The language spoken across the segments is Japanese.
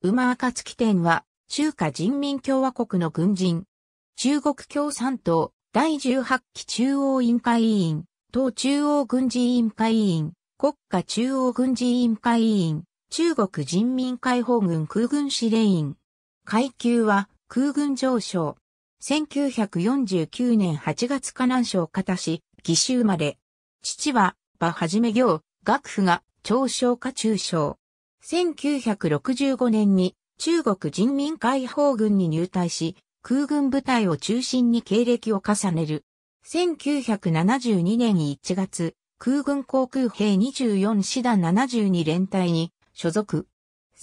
馬暁店は、中華人民共和国の軍人、中国共産党第18期中央委員会委員、党中央軍事委員会委員、国家中央軍事委員会委員、中国人民解放軍空軍司令員。階級は空軍上将。1949年8月河南省片市、義州まで。父は、馬はじめ行、学府が、長将か中将。1965年に中国人民解放軍に入隊し、空軍部隊を中心に経歴を重ねる。1972年1月、空軍航空兵24師団72連隊に所属。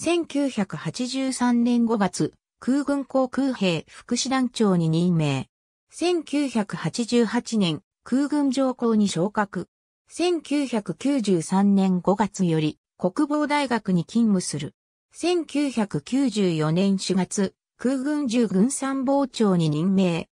1983年5月、空軍航空兵副師団長に任命。1988年、空軍上校に昇格。1993年5月より、国防大学に勤務する。1994年4月、空軍従軍参謀長に任命。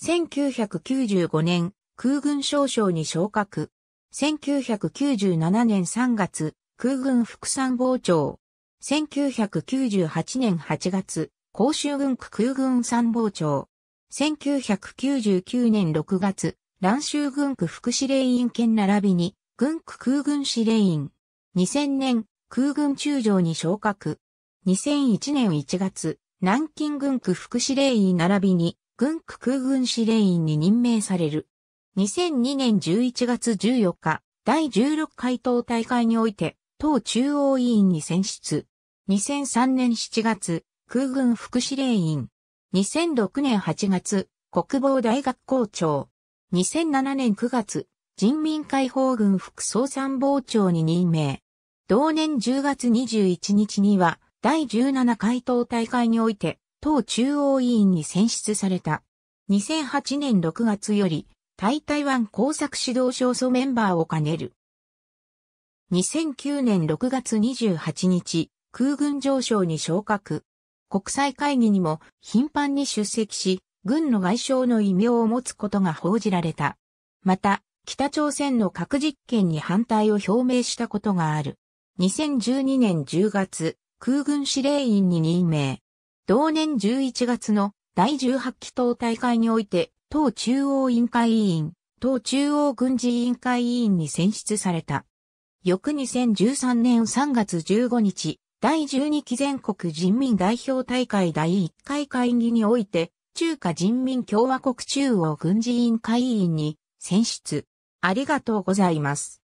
1995年、空軍少将に昇格。1997年3月、空軍副参謀長。1998年8月、甲州軍区空軍参謀長。1999年6月、蘭州軍区副司令員兼並びに、軍区空軍司令員。2000年、空軍中将に昇格。2001年1月、南京軍区副司令員並びに、軍区空軍司令員に任命される。2002年11月14日、第16回党大会において、党中央委員に選出。2003年7月、空軍副司令員。2006年8月、国防大学校長。2007年9月、人民解放軍副総参謀長に任命。同年10月21日には、第17回党大会において、党中央委員に選出された。2008年6月より、対台湾工作指導省組メンバーを兼ねる。2009年6月28日、空軍上昇に昇格。国際会議にも頻繁に出席し、軍の外相の異名を持つことが報じられた。また、北朝鮮の核実験に反対を表明したことがある。2012年10月、空軍司令員に任命。同年11月の第18期党大会において、党中央委員会委員、党中央軍事委員会委員に選出された。翌2013年3月15日、第12期全国人民代表大会第1回会議において、中華人民共和国中央軍事委員会委員に選出。ありがとうございます。